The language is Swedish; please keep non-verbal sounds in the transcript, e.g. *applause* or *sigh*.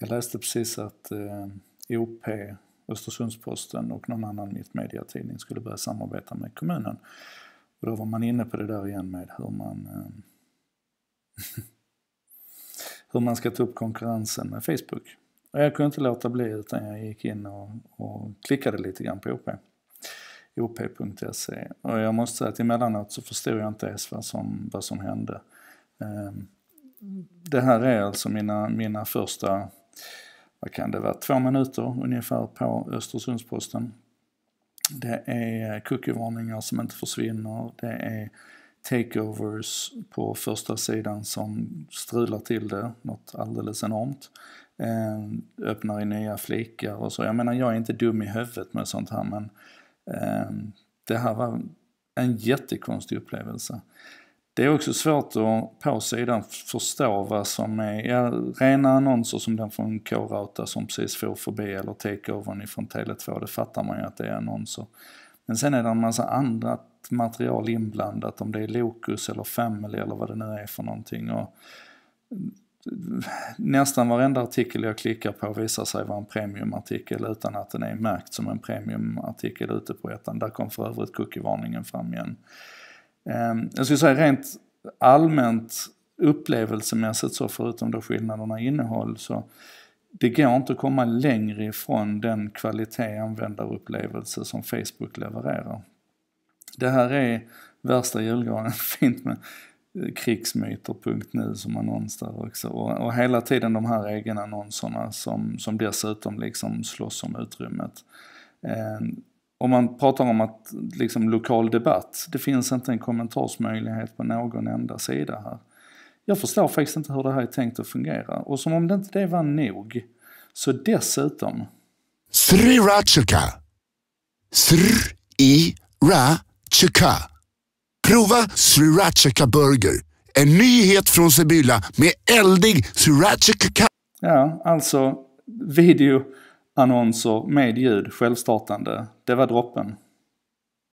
Jag läste precis att eh, OP, Östersundsposten och någon annan mittmediatidning skulle börja samarbeta med kommunen. Och då var man inne på det där igen med hur man eh, *laughs* hur man ska ta upp konkurrensen med Facebook. Och jag kunde inte låta bli utan jag gick in och, och klickade lite grann på OP. OP.se. Och jag måste säga att emellanåt så förstod jag inte ens vad som, vad som hände. Eh, det här är alltså mina, mina första vad kan det vara, två minuter ungefär på Östersundsposten. Det är cookie-varningar som inte försvinner. Det är takeovers på första sidan som strular till det något alldeles enormt. Eh, öppnar i nya flikar och så. Jag menar, jag är inte dum i huvudet med sånt här men eh, det här var en jättekonstig upplevelse. Det är också svårt att på sidan förstå vad som är ja, rena annonser som den från K-Rauta som precis får förbi eller takeovern ifrån Tele2. Det fattar man ju att det är annonser. Men sen är det en massa annat material inblandat, om det är Locus eller Family eller vad det nu är för någonting. Och eh, nästan varenda artikel jag klickar på visar sig vara en premiumartikel utan att den är märkt som en premiumartikel ute på ettan. Där kom för övrigt cookievarningen fram igen. Ehm, jag skulle säga rent allmänt upplevelsemässigt så förutom då skillnaderna i innehåll så det går inte att komma längre ifrån den kvalitet användarupplevelse som Facebook levererar. Det här är värsta julgranen *laughs* fint med eh, krigsmyter.nu som annons där också. Och, och hela tiden de här egenannonserna som, som dessutom liksom slåss om utrymmet. Eh, om man pratar om att liksom, lokal debatt, det finns inte en kommentarsmöjlighet på någon enda sida här. Jag förstår faktiskt inte hur det här är tänkt att fungera. Och som om det inte det var nog, så dessutom... Srirachika. Srirachika. Prova Srirachika Burger. En nyhet från Sibylla med eldig Srirachika. Ja, alltså video annonser med ljud, självstartande. Det var droppen.